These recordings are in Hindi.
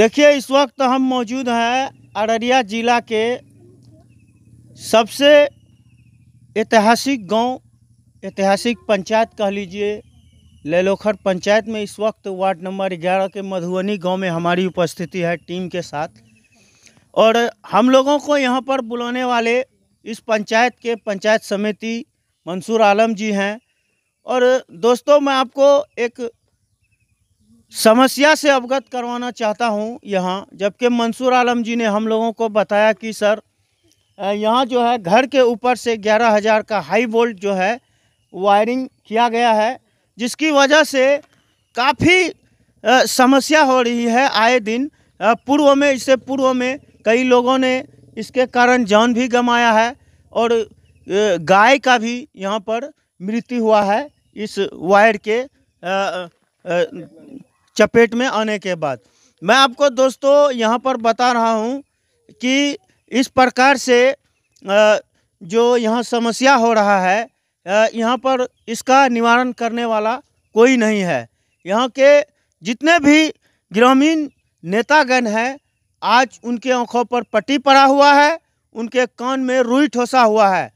देखिए इस वक्त हम मौजूद हैं अररिया ज़िला के सबसे ऐतिहासिक गांव, ऐतिहासिक पंचायत कह लीजिए लेलोखर पंचायत में इस वक्त वार्ड नंबर ग्यारह के मधुबनी गांव में हमारी उपस्थिति है टीम के साथ और हम लोगों को यहां पर बुलाने वाले इस पंचायत के पंचायत समिति मंसूर आलम जी हैं और दोस्तों मैं आपको एक समस्या से अवगत करवाना चाहता हूं यहां जबकि मंसूर आलम जी ने हम लोगों को बताया कि सर यहाँ जो है घर के ऊपर से ग्यारह हज़ार का हाई वोल्ट जो है वायरिंग किया गया है जिसकी वजह से काफ़ी समस्या हो रही है आए दिन पूर्व में इससे पूर्व में कई लोगों ने इसके कारण जान भी गमाया है और गाय का भी यहाँ पर मृत्यु हुआ है इस वायर के चपेट में आने के बाद मैं आपको दोस्तों यहाँ पर बता रहा हूँ कि इस प्रकार से जो यहाँ समस्या हो रहा है यहाँ पर इसका निवारण करने वाला कोई नहीं है यहाँ के जितने भी ग्रामीण नेतागण हैं आज उनके आँखों पर पट्टी पड़ा हुआ है उनके कान में रुई ठोसा हुआ है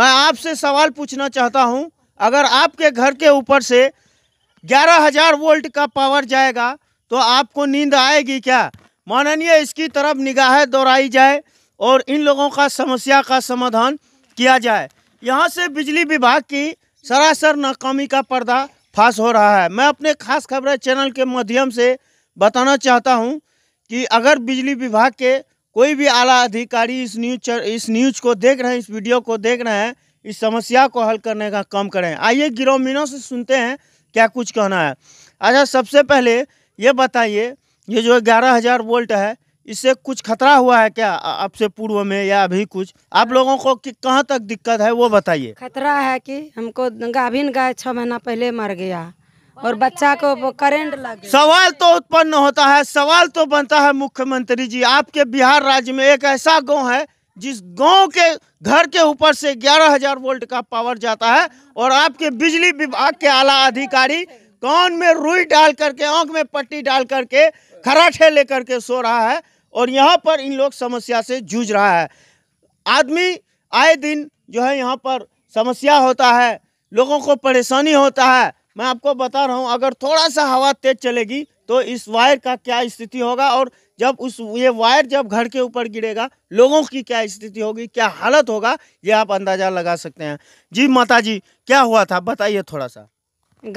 मैं आपसे सवाल पूछना चाहता हूँ अगर आपके घर के ऊपर से ग्यारह हजार वोल्ट का पावर जाएगा तो आपको नींद आएगी क्या माननीय इसकी तरफ निगाह दोहराई जाए और इन लोगों का समस्या का समाधान किया जाए यहाँ से बिजली विभाग की सरासर नाकामी का पर्दा फाश हो रहा है मैं अपने खास खबरें चैनल के माध्यम से बताना चाहता हूँ कि अगर बिजली विभाग के कोई भी आला अधिकारी इस न्यूज इस न्यूज को देख रहे हैं इस वीडियो को देख रहे हैं इस समस्या को हल करने का काम करें आइए गिरोमिनों से सुनते हैं क्या कुछ कहना है अच्छा सबसे पहले ये बताइए ये जो ग्यारह हज़ार वोल्ट है इससे कुछ खतरा हुआ है क्या आपसे पूर्व में या अभी कुछ आप हाँ। लोगों को कि कहाँ तक दिक्कत है वो बताइए खतरा है कि हमको गाभिन गाय छः महीना पहले मर गया और बच्चा को करंट लग सवाल तो उत्पन्न होता है सवाल तो बनता है मुख्यमंत्री जी आपके बिहार राज्य में एक ऐसा गाँव है जिस गांव के घर के ऊपर से 11000 वोल्ट का पावर जाता है और आपके बिजली विभाग के आला अधिकारी कान में रुई डाल करके आंख में पट्टी डाल करके खराठे लेकर के सो रहा है और यहाँ पर इन लोग समस्या से जूझ रहा है आदमी आए दिन जो है यहाँ पर समस्या होता है लोगों को परेशानी होता है मैं आपको बता रहा हूँ अगर थोड़ा सा हवा तेज चलेगी तो इस वायर का क्या स्थिति होगा और जब उस ये वायर जब घर के ऊपर गिरेगा लोगों की क्या स्थिति होगी क्या हालत होगा ये आप अंदाज़ा लगा सकते हैं जी माता जी क्या हुआ था बताइए थोड़ा सा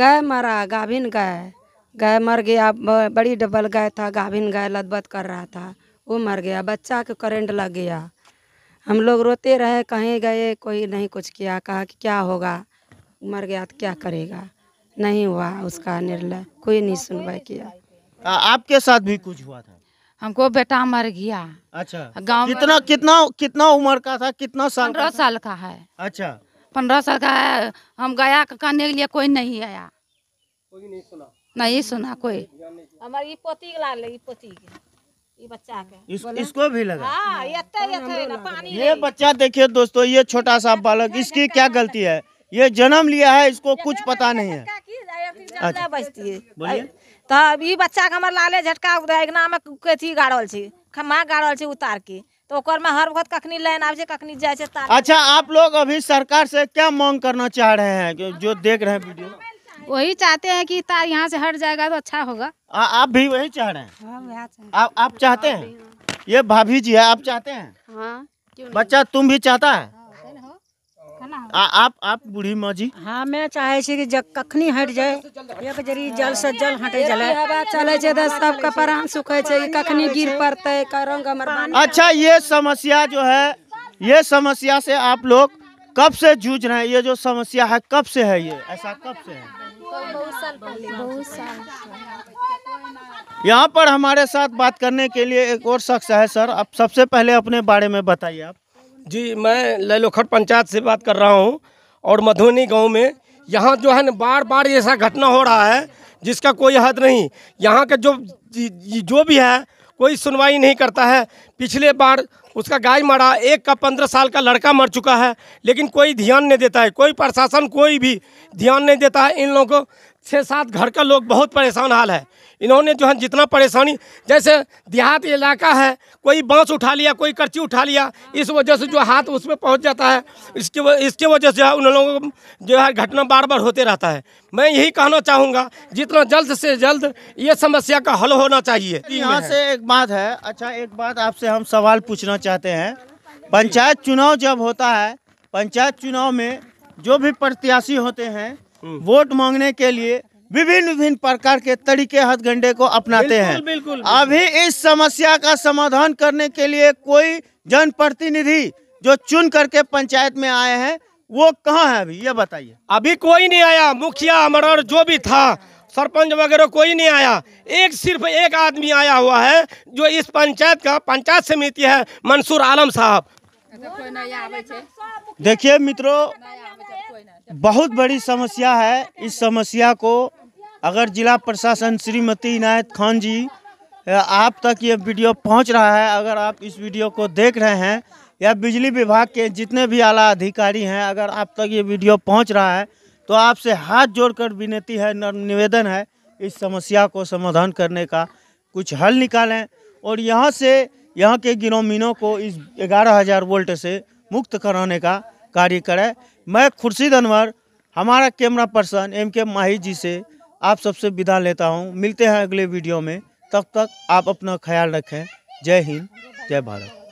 गाय मरा गाभिन गाय गाय मर गया बड़ी डबल गाय था गाभिन गाय लदबत कर रहा था वो मर गया बच्चा को करेंट लग गया हम लोग रोते रहे कहीं गए कोई नहीं कुछ किया कहा कि क्या होगा मर गया तो क्या करेगा नहीं हुआ उसका निर्णय कोई नहीं सुनवाई किया आपके साथ भी कुछ हुआ था हमको बेटा मर गया अच्छा गाँव कितना कितना कितना उम्र का था कितना साल पंद्रह साल का है अच्छा पंद्रह साल का है हम गया कहने के लिए कोई नहीं आया कोई नहीं सुना नहीं सुना कोई हमारी पोती लाल पोती के बच्चा के इस, इसको भी लगा हाँ, ना पानी ये बच्चा देखिए दोस्तों ये छोटा सा बालक इसकी क्या गलती है ये जन्म लिया है इसको कुछ पता नहीं है अच्छा। तो बच्चा के लाले झटका अंगना में अथी गाड़ल छी खम्मा गाड़ल छी उतार के तो ओकर में हर वक्त कखनी लाइन आवे कखनी जाए छे अच्छा आप लोग अभी सरकार से क्या मांग करना चाह रहे हैं जो देख रहे हैं वीडियो वही चाहते हैं कि तार यहाँ से हट जाएगा तो अच्छा होगा आ, आप भी वही चाह रहे हैं हाँ, आप चाहते हैं ये भाभी जी है आप चाहते हैं हाँ, बच्चा तुम भी चाहता है आ, आप आप बूढ़ी माँ जी हाँ मैं चाहे छे कि जब कखनी हट जाए एक जरी जल से जल हटे जले चले छे दस का प्राण सुखे छे कखनी गिर पड़ते करंग अच्छा ये समस्या जो है ये समस्या से आप लोग कब से जूझ रहे हैं ये जो समस्या है कब से है ये ऐसा कब से है यहाँ पर हमारे साथ बात करने के लिए एक और शख्स है सर आप सबसे पहले अपने बारे में बताइए आप जी मैं लैलोखट पंचायत से बात कर रहा हूँ और मधुबनी गांव में यहाँ जो है ना बार बार ऐसा घटना हो रहा है जिसका कोई हद नहीं यहाँ का जो जो भी है कोई सुनवाई नहीं करता है पिछले बार उसका गाय मरा एक का पंद्रह साल का लड़का मर चुका है लेकिन कोई ध्यान नहीं देता है कोई प्रशासन कोई भी ध्यान नहीं देता है इन लोगों को छः सात घर का लोग बहुत परेशान हाल है इन्होंने जो है जितना परेशानी जैसे देहात इलाका है कोई बांस उठा लिया कोई कर्ची उठा लिया इस वजह से जो हाथ उसमें पहुंच जाता है इसके व, इसके वजह से उन लोगों को जो है घटना बार बार होते रहता है मैं यही कहना चाहूँगा जितना जल्द से जल्द ये समस्या का हल होना चाहिए यहाँ से एक बात है अच्छा एक बात आपसे हम सवाल पूछना चाहते हैं पंचायत चुनाव जब होता है पंचायत चुनाव में जो भी प्रत्याशी होते हैं हम्म। वोट मांगने के लिए विभिन्न विभिन्न प्रकार के तरीके हथगंडे को अपनाते हैं बिल्कुल, अभी इस समस्या का समाधान करने के लिए कोई जनप्रतिनिधि जो चुन करके पंचायत में आए हैं वो कहाँ है अभी ये बताइए अभी कोई नहीं आया मुखिया अमर जो भी था सरपंच वगैरह कोई नहीं आया एक सिर्फ एक आदमी आया हुआ है जो इस पंचायत का पंचायत समिति है मंसूर आलम साहब अच्छा, देखिए मित्रों बहुत बड़ी समस्या है इस समस्या को अगर जिला प्रशासन श्रीमती इनायत खान जी आप तक ये वीडियो पहुंच रहा है अगर आप इस वीडियो को देख रहे हैं या बिजली विभाग के जितने भी आला अधिकारी हैं अगर आप तक ये वीडियो पहुंच रहा है तो आपसे हाथ जोड़कर विनती है निवेदन है इस समस्या को समाधान करने का कुछ हल निकालें और यहाँ से यहाँ के ग्रामीणों को इस ग्यारह हज़ार वोल्ट से मुक्त कराने का कार्य करें मैं खुर्शीद अनवर हमारा कैमरा पर्सन एम के माही जी से आप सबसे विदा लेता हूँ मिलते हैं अगले वीडियो में तब तक आप अपना ख्याल रखें जय हिंद जय भारत